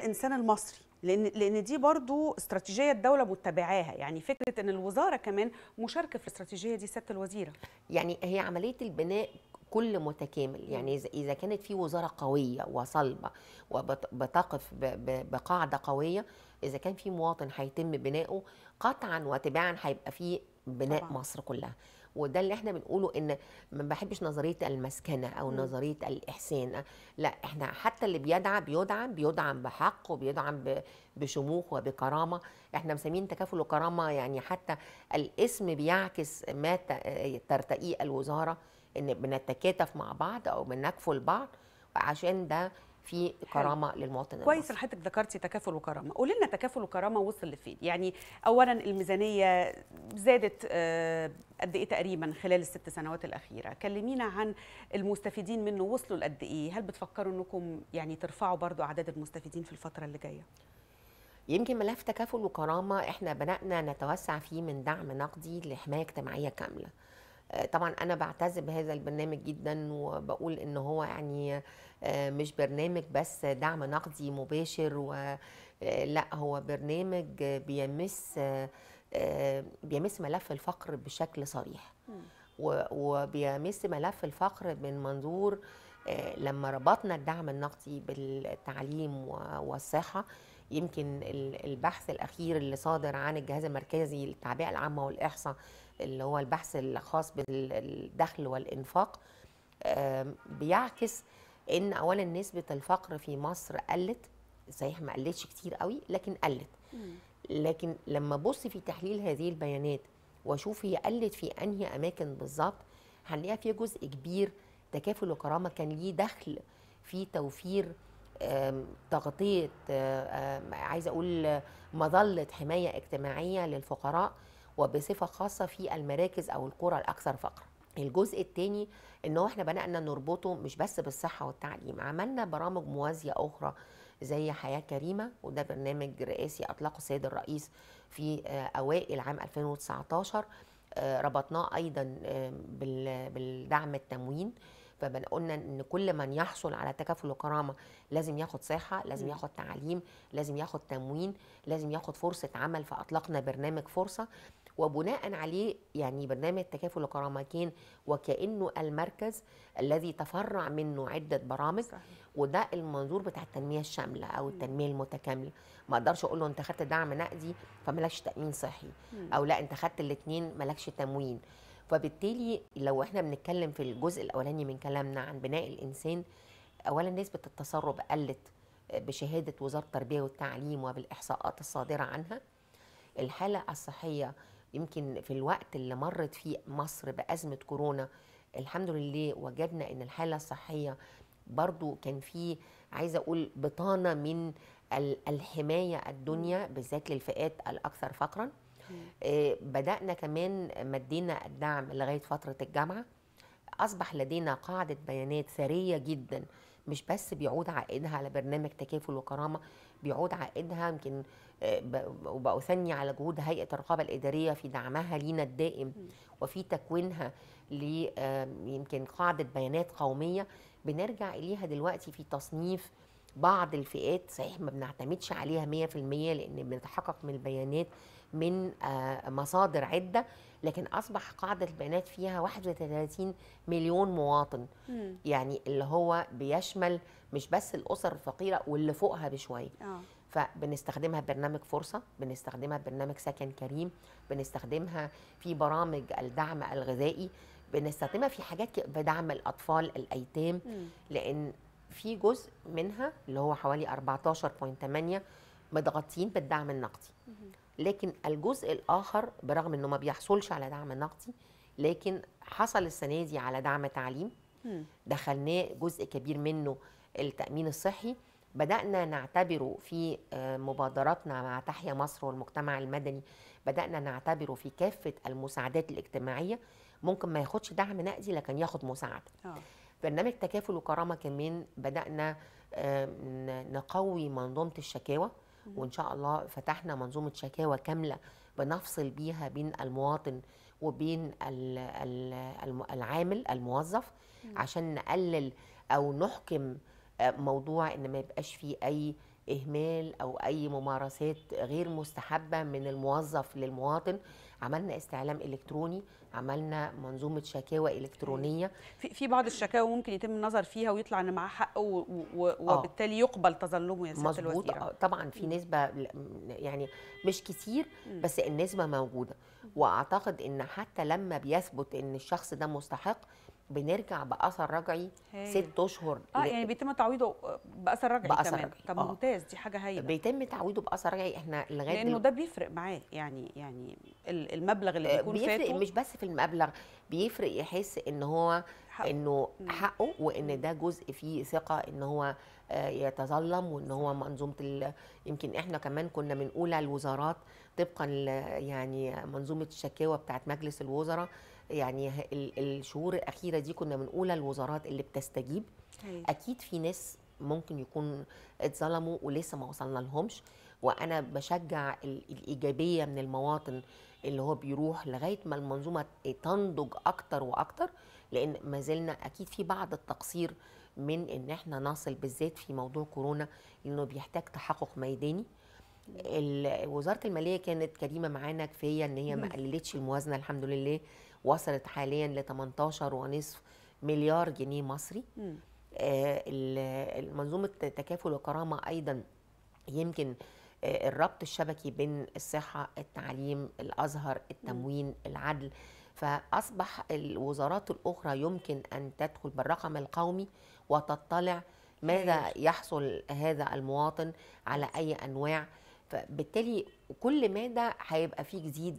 الانسان المصري لان لان دي برضو استراتيجيه الدوله متبعاها يعني فكره ان الوزاره كمان مشاركه في الاستراتيجيه دي سياده الوزيره يعني هي عمليه البناء كل متكامل يعني اذا كانت في وزاره قويه وصلبه وبتقف بقاعده قويه اذا كان في مواطن هيتم بنائه قطعا وتباعا هيبقى في بناء طبعا. مصر كلها وده اللي احنا بنقوله ان ما بحبش نظريه المسكنه او م. نظريه الاحسان لا احنا حتى اللي بيدعى بيدعم بيدعم بحق وبيدعم بشموخ وبكرامه احنا مسمين تكافل وكرامه يعني حتى الاسم بيعكس ما ترتقيه الوزاره ان بنتكاتف مع بعض او بنكفل بعض عشان ده في كرامه للمواطن المصري كويس حضرتك ذكرتي تكافل وكرامه قولي لنا تكافل وكرامه وصل لفين يعني اولا الميزانيه زادت آه، قد ايه تقريبا خلال الست سنوات الاخيره كلمينا عن المستفيدين منه وصلوا لقد ايه هل بتفكروا انكم يعني ترفعوا برضو اعداد المستفيدين في الفتره اللي جايه يمكن ملف تكافل وكرامه احنا بدانا نتوسع فيه من دعم نقدي لحمايه اجتماعيه كامله طبعا انا بعتز بهذا البرنامج جدا وبقول ان هو يعني آه، مش برنامج بس دعم نقدي مباشر آه، لا هو برنامج بيمس آه، بيمس ملف الفقر بشكل صريح وبيمس ملف الفقر من منظور لما ربطنا الدعم النقدي بالتعليم والصحه يمكن البحث الاخير اللي صادر عن الجهاز المركزي للتعبئه العامه والاحصاء اللي هو البحث الخاص بالدخل والإنفاق بيعكس ان اولا نسبه الفقر في مصر قلت صحيح ما قلتش كتير قوي لكن قلت لكن لما ابص في تحليل هذه البيانات واشوف هي قلت في انهي اماكن بالظبط هنلاقيها في جزء كبير تكافل وكرامه كان ليه دخل في توفير تغطيه عايزه اقول مظله حمايه اجتماعيه للفقراء وبصفه خاصه في المراكز او القرى الاكثر فقرا الجزء الثاني ان هو احنا بدانا نربطه مش بس بالصحه والتعليم عملنا برامج موازيه اخرى زي حياه كريمه وده برنامج رئاسي اطلقه السيد الرئيس في آه، اوائل عام 2019 آه، ربطناه ايضا آه، بالدعم التموين فقلنا ان كل من يحصل على تكافل وكرامه لازم ياخد صحه لازم ياخد تعليم لازم ياخد تموين لازم ياخد فرصه عمل فاطلقنا برنامج فرصه وبناء عليه يعني برنامج تكافل الكرامتين وكانه المركز الذي تفرع منه عده برامج صحيح. وده المنظور بتاع التنميه الشامله او التنميه المتكامله ما اقدرش اقول له انت خدت دعم نقدي فمالكش تامين صحي او لا انت خدت الاثنين مالكش تموين فبالتالي لو احنا بنتكلم في الجزء الاولاني من كلامنا عن بناء الانسان اولا نسبه التسرب قلت بشهاده وزاره التربيه والتعليم وبالاحصاءات الصادره عنها الحاله الصحيه يمكن في الوقت اللي مرت فيه مصر بأزمة كورونا الحمد لله وجدنا ان الحالة الصحية برضو كان في عايزة أقول بطانة من الحماية الدنيا بالذات للفئات الأكثر فقرا آه، بدأنا كمان مدينا الدعم لغاية فترة الجامعة أصبح لدينا قاعدة بيانات ثرية جدا مش بس بيعود عائدها على برنامج تكافل وكرامة بيعود عائدها يمكن آه، وبأثني على جهود هيئة الرقابة الإدارية في دعمها لينا الدائم وفي تكوينها ل آه، يمكن قاعدة بيانات قومية بنرجع إليها دلوقتي في تصنيف بعض الفئات صحيح ما بنعتمدش عليها 100% لأن بنتحقق من البيانات من آه، مصادر عدة لكن أصبح قاعدة البيانات فيها 31 مليون مواطن م. يعني اللي هو بيشمل مش بس الأسر الفقيرة واللي فوقها بشوية آه. فبنستخدمها برنامج فرصه بنستخدمها برنامج سكن كريم بنستخدمها في برامج الدعم الغذائي بنستخدمها في حاجات بدعم الاطفال الايتام م. لان في جزء منها اللي هو حوالي 14.8 مضغطين بالدعم النقدي لكن الجزء الاخر برغم انه ما بيحصلش على دعم نقدي لكن حصل السنه دي على دعم تعليم دخلناه جزء كبير منه التامين الصحي بدانا نعتبره في آه، مبادراتنا مع تحيا مصر والمجتمع المدني بدانا نعتبره في كافه المساعدات الاجتماعيه ممكن ما ياخدش دعم نقدي لكن ياخد مساعده آه. برنامج تكافل وكرامه كمان بدانا آه، نقوي منظومه الشكاوى وان شاء الله فتحنا منظومه شكاوى كامله بنفصل بيها بين المواطن وبين العامل الموظف عشان نقلل او نحكم آه، موضوع ان ما يبقاش فيه اي اهمال او اي ممارسات غير مستحبه من الموظف للمواطن عملنا استعلام الكتروني عملنا منظومه شكاوى الكترونيه في في بعض الشكاوى ممكن يتم النظر فيها ويطلع ان معاه حق آه. وبالتالي يقبل تظلمه يا سياده آه، الوزير طبعا في نسبه يعني مش كتير بس النسبه موجوده واعتقد ان حتى لما بيثبت ان الشخص ده مستحق بنرجع باثر رجعي ست اشهر اه يعني بيتم تعويضه باثر رجعي بأثر كمان رجعي. طب آه. ممتاز دي حاجه هايله بيتم تعويضه باثر رجعي احنا لغايه لانه ده بيفرق معاه يعني يعني المبلغ اللي آه، بيكون بيفرق فاته مش بس في المبلغ بيفرق يحس ان هو حقه. انه حقه وان ده جزء فيه ثقه ان هو آه، يتظلم وان هو منظومه ال... يمكن احنا كمان كنا بنقول على الوزارات طبقا يعني منظومه الشكاوى بتاعت مجلس الوزراء يعني الشهور الاخيره دي كنا من اولى الوزارات اللي بتستجيب هي. أيوة. اكيد في ناس ممكن يكون اتظلموا ولسه ما وصلنا لهمش وانا بشجع الايجابيه من المواطن اللي هو بيروح لغايه ما المنظومه تنضج اكتر واكتر لان ما زلنا اكيد في بعض التقصير من ان احنا نصل بالذات في موضوع كورونا لانه بيحتاج تحقق ميداني وزاره الماليه كانت كريمه معانا كفايه ان هي ما قللتش الموازنه الحمد لله وصلت حاليا ل 18 ونصف مليار جنيه مصري آه، المنظومة تكافل وكرامه ايضا يمكن آه، الربط الشبكي بين الصحه التعليم الازهر التموين العدل فاصبح الوزارات الاخرى يمكن ان تدخل بالرقم القومي وتطلع ماذا يحصل هذا المواطن على اي انواع فبالتالي كل ماده هيبقى فيه جديد